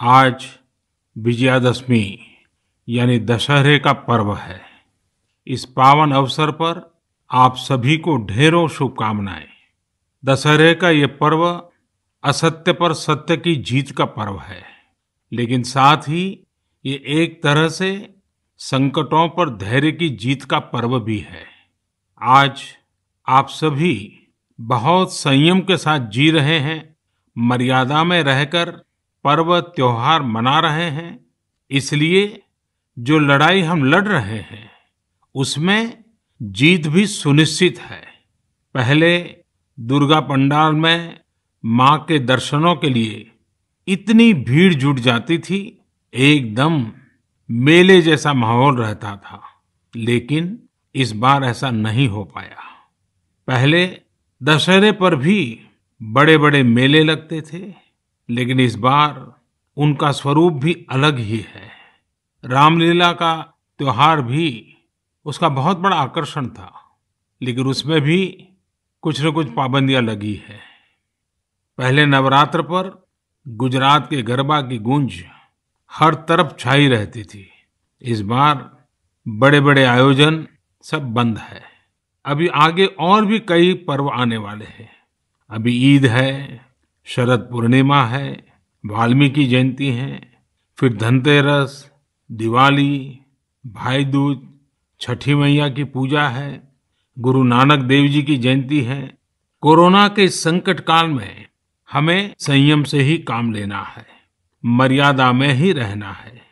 आज विजयादशमी यानी दशहरे का पर्व है इस पावन अवसर पर आप सभी को ढेरों शुभकामनाएं दशहरे का ये पर्व असत्य पर सत्य की जीत का पर्व है लेकिन साथ ही ये एक तरह से संकटों पर धैर्य की जीत का पर्व भी है आज आप सभी बहुत संयम के साथ जी रहे हैं मर्यादा में रहकर पर्व त्योहार मना रहे हैं इसलिए जो लड़ाई हम लड़ रहे हैं उसमें जीत भी सुनिश्चित है पहले दुर्गा पंडाल में माँ के दर्शनों के लिए इतनी भीड़ जुट जाती थी एकदम मेले जैसा माहौल रहता था लेकिन इस बार ऐसा नहीं हो पाया पहले दशहरे पर भी बड़े बड़े मेले लगते थे लेकिन इस बार उनका स्वरूप भी अलग ही है रामलीला का त्योहार भी उसका बहुत बड़ा आकर्षण था लेकिन उसमें भी कुछ न कुछ पाबंदियां लगी है पहले नवरात्र पर गुजरात के गरबा की गूंज हर तरफ छाई रहती थी इस बार बड़े बड़े आयोजन सब बंद है अभी आगे और भी कई पर्व आने वाले हैं अभी ईद है शरद पूर्णिमा है वाल्मीकि जयंती है फिर धनतेरस दिवाली भाई दूज छठी मैया की पूजा है गुरु नानक देव जी की जयंती है कोरोना के संकट काल में हमें संयम से ही काम लेना है मर्यादा में ही रहना है